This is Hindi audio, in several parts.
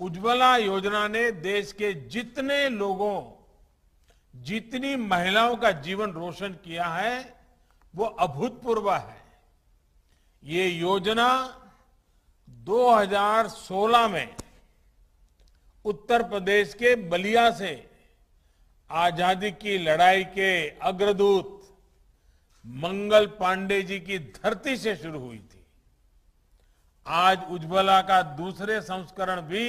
उज्ज्वला योजना ने देश के जितने लोगों जितनी महिलाओं का जीवन रोशन किया है वो अभूतपूर्व है ये योजना 2016 में उत्तर प्रदेश के बलिया से आजादी की लड़ाई के अग्रदूत मंगल पांडे जी की धरती से शुरू हुई थी आज उज्ज्वला का दूसरे संस्करण भी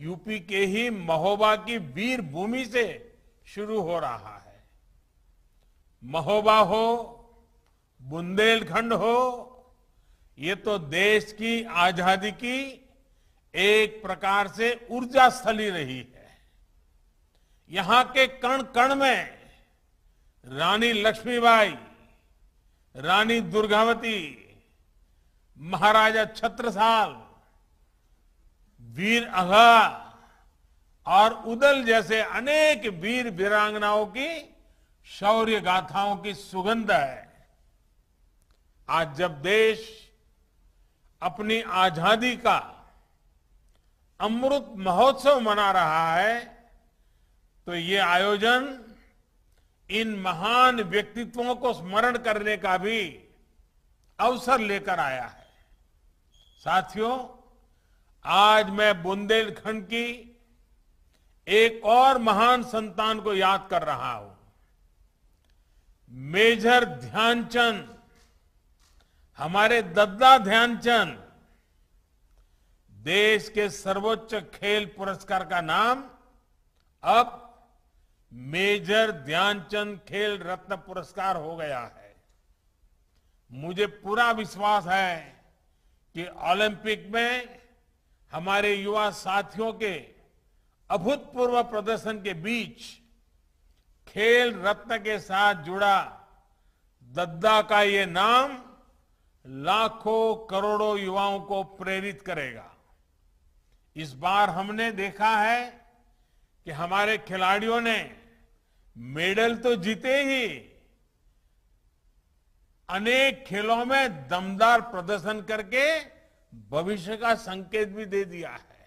यूपी के ही महोबा की वीर भूमि से शुरू हो रहा है महोबा हो बुंदेलखंड हो ये तो देश की आजादी की एक प्रकार से ऊर्जा स्थली रही है यहां के कण कण में रानी लक्ष्मीबाई रानी दुर्गावती महाराजा छत्रसाल वीर अघा और उदल जैसे अनेक वीर वीरांगनाओं की शौर्य गाथाओं की सुगंध है आज जब देश अपनी आजादी का अमृत महोत्सव मना रहा है तो ये आयोजन इन महान व्यक्तित्वों को स्मरण करने का भी अवसर लेकर आया है साथियों आज मैं बुंदेलखंड की एक और महान संतान को याद कर रहा हूं मेजर ध्यानचंद हमारे दद्दा ध्यानचंद देश के सर्वोच्च खेल पुरस्कार का नाम अब मेजर ध्यानचंद खेल रत्न पुरस्कार हो गया है मुझे पूरा विश्वास है कि ओलंपिक में हमारे युवा साथियों के अभूतपूर्व प्रदर्शन के बीच खेल रत्न के साथ जुड़ा दद्दा का ये नाम लाखों करोड़ों युवाओं को प्रेरित करेगा इस बार हमने देखा है कि हमारे खिलाड़ियों ने मेडल तो जीते ही अनेक खेलों में दमदार प्रदर्शन करके भविष्य का संकेत भी दे दिया है